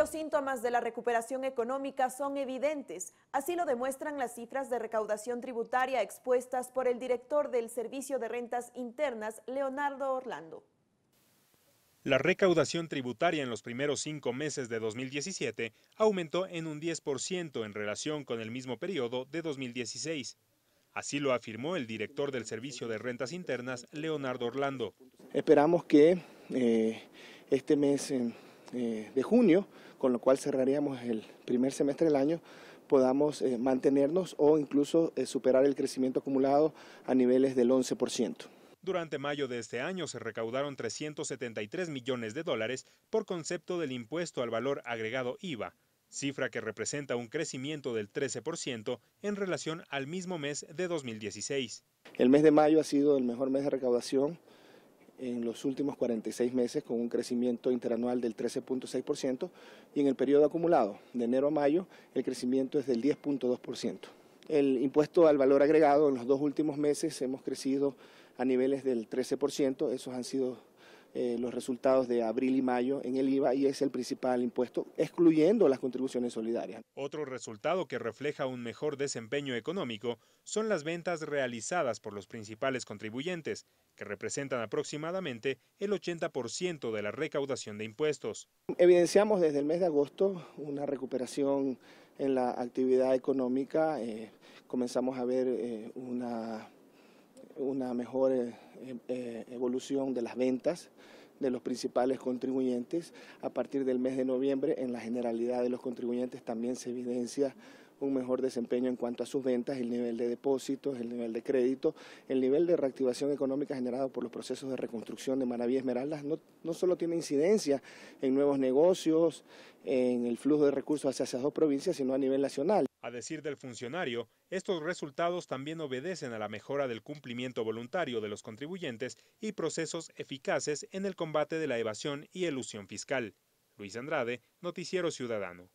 los síntomas de la recuperación económica son evidentes, así lo demuestran las cifras de recaudación tributaria expuestas por el director del Servicio de Rentas Internas, Leonardo Orlando. La recaudación tributaria en los primeros cinco meses de 2017 aumentó en un 10% en relación con el mismo periodo de 2016. Así lo afirmó el director del Servicio de Rentas Internas, Leonardo Orlando. Esperamos que eh, este mes... Eh, eh, de junio, con lo cual cerraríamos el primer semestre del año, podamos eh, mantenernos o incluso eh, superar el crecimiento acumulado a niveles del 11%. Durante mayo de este año se recaudaron 373 millones de dólares por concepto del impuesto al valor agregado IVA, cifra que representa un crecimiento del 13% en relación al mismo mes de 2016. El mes de mayo ha sido el mejor mes de recaudación en los últimos 46 meses con un crecimiento interanual del 13.6% y en el periodo acumulado de enero a mayo el crecimiento es del 10.2%. El impuesto al valor agregado en los dos últimos meses hemos crecido a niveles del 13%, esos han sido eh, los resultados de abril y mayo en el IVA y es el principal impuesto, excluyendo las contribuciones solidarias. Otro resultado que refleja un mejor desempeño económico son las ventas realizadas por los principales contribuyentes, que representan aproximadamente el 80% de la recaudación de impuestos. Evidenciamos desde el mes de agosto una recuperación en la actividad económica, eh, comenzamos a ver eh, una una mejor eh, em, eh, evolución de las ventas de los principales contribuyentes. A partir del mes de noviembre, en la generalidad de los contribuyentes también se evidencia un mejor desempeño en cuanto a sus ventas, el nivel de depósitos, el nivel de crédito, el nivel de reactivación económica generado por los procesos de reconstrucción de Maravilla Esmeraldas, no, no solo tiene incidencia en nuevos negocios, en el flujo de recursos hacia esas dos provincias, sino a nivel nacional. A decir del funcionario, estos resultados también obedecen a la mejora del cumplimiento voluntario de los contribuyentes y procesos eficaces en el combate de la evasión y elusión fiscal. Luis Andrade, Noticiero Ciudadano.